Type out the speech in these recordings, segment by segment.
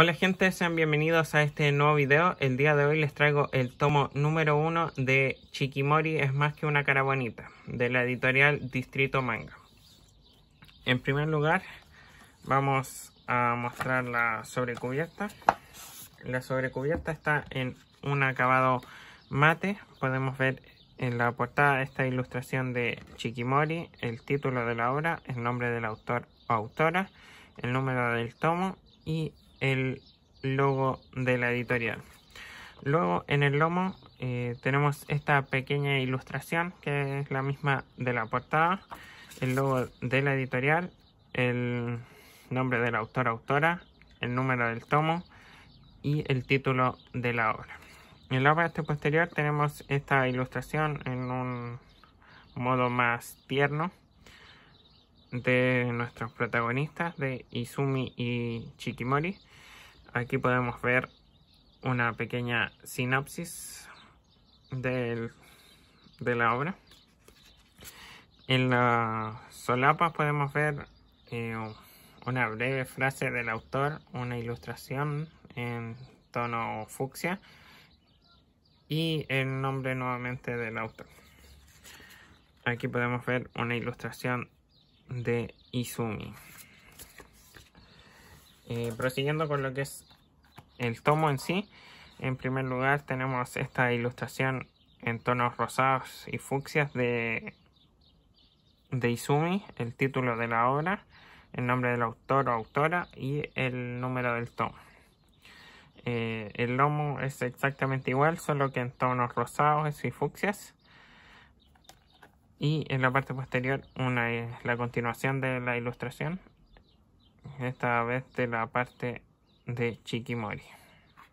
Hola gente, sean bienvenidos a este nuevo video. El día de hoy les traigo el tomo número uno de Chiquimori es más que una cara bonita, de la editorial Distrito Manga. En primer lugar, vamos a mostrar la sobrecubierta. La sobrecubierta está en un acabado mate. Podemos ver en la portada esta ilustración de Chiquimori, el título de la obra, el nombre del autor o autora, el número del tomo y el logo de la editorial. Luego en el lomo eh, tenemos esta pequeña ilustración que es la misma de la portada, el logo de la editorial, el nombre del autor autora, el número del tomo y el título de la obra. En la parte posterior tenemos esta ilustración en un modo más tierno de nuestros protagonistas de Izumi y Chikimori. Aquí podemos ver una pequeña sinopsis de la obra. En la solapa podemos ver eh, una breve frase del autor, una ilustración en tono fucsia y el nombre nuevamente del autor. Aquí podemos ver una ilustración de Izumi. Eh, prosiguiendo con lo que es el tomo en sí, en primer lugar tenemos esta ilustración en tonos rosados y fucsias de, de Izumi, el título de la obra, el nombre del autor o autora y el número del tomo. Eh, el lomo es exactamente igual, solo que en tonos rosados y fucsias y en la parte posterior una es la continuación de la ilustración esta vez de la parte de Chiquimori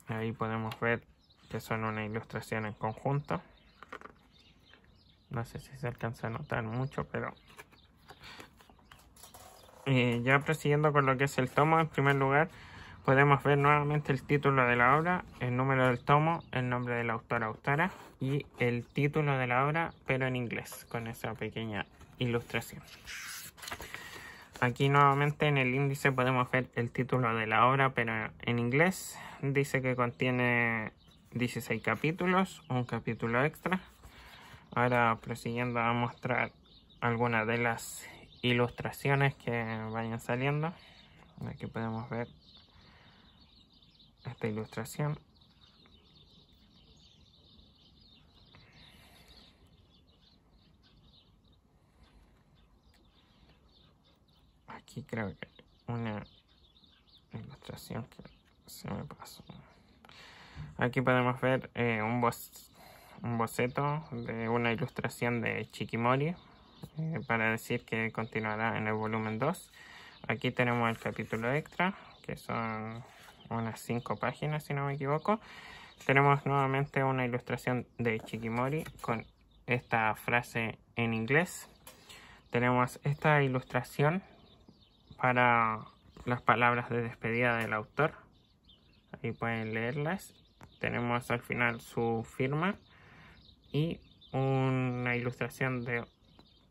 ahí podemos ver que son una ilustración en conjunto no sé si se alcanza a notar mucho pero eh, ya prosiguiendo con lo que es el tomo en primer lugar podemos ver nuevamente el título de la obra, el número del tomo, el nombre del autor autora y el título de la obra, pero en inglés, con esa pequeña ilustración. Aquí nuevamente en el índice podemos ver el título de la obra, pero en inglés. Dice que contiene 16 capítulos, un capítulo extra. Ahora prosiguiendo a mostrar algunas de las ilustraciones que vayan saliendo. Aquí podemos ver esta ilustración aquí creo que una ilustración que se me pasó aquí podemos ver eh, un, un, boceto de una ilustración de Chikimori eh, para decir que continuará en el volumen 2 aquí tenemos el capítulo extra que son unas cinco páginas si no me equivoco. Tenemos nuevamente una ilustración de Chikimori con esta frase en inglés. Tenemos esta ilustración para las palabras de despedida del autor. Ahí pueden leerlas. Tenemos al final su firma y una ilustración de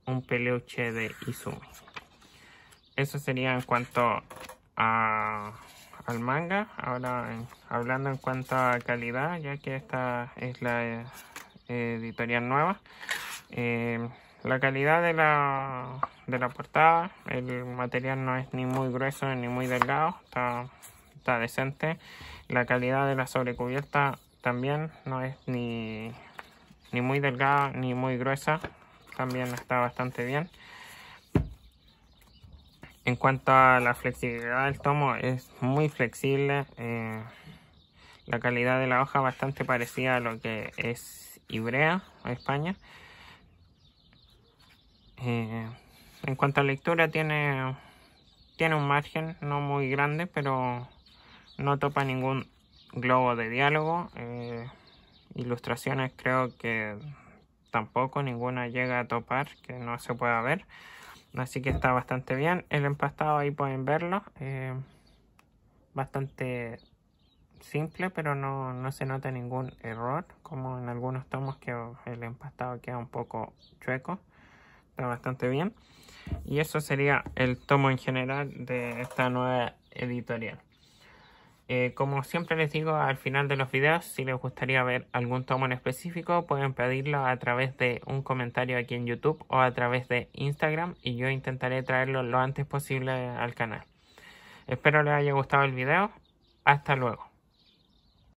un peluche de Izumi. Eso sería en cuanto a al manga. Ahora hablando en cuanto a calidad, ya que esta es la eh, editorial nueva. Eh, la calidad de la, portada, el material no es ni muy grueso ni muy delgado, está, decente. La calidad de la sobrecubierta también no es ni, ni muy delgada ni muy gruesa, también está bastante bien. En cuanto a la flexibilidad del tomo, es muy flexible. Eh, la calidad de la hoja bastante parecida a lo que es Ibrea, España. Eh, en cuanto a lectura, tiene, tiene un margen no muy grande, pero no topa ningún globo de diálogo. Eh, ilustraciones creo que tampoco, ninguna llega a topar, que no se pueda ver. Así que está bastante bien. El empastado ahí pueden verlo. Eh, bastante simple, pero no, no, se nota ningún error. Como en algunos tomos que el empastado queda un poco chueco. Está bastante bien. Y eso sería el tomo en general de esta nueva editorial. Eh, como siempre les digo al final de los videos, si les gustaría ver algún tomo en específico, pueden pedirlo a través de un comentario aquí en YouTube o a través de Instagram y yo intentaré traerlo lo antes posible al canal. Espero les haya gustado el video. Hasta luego.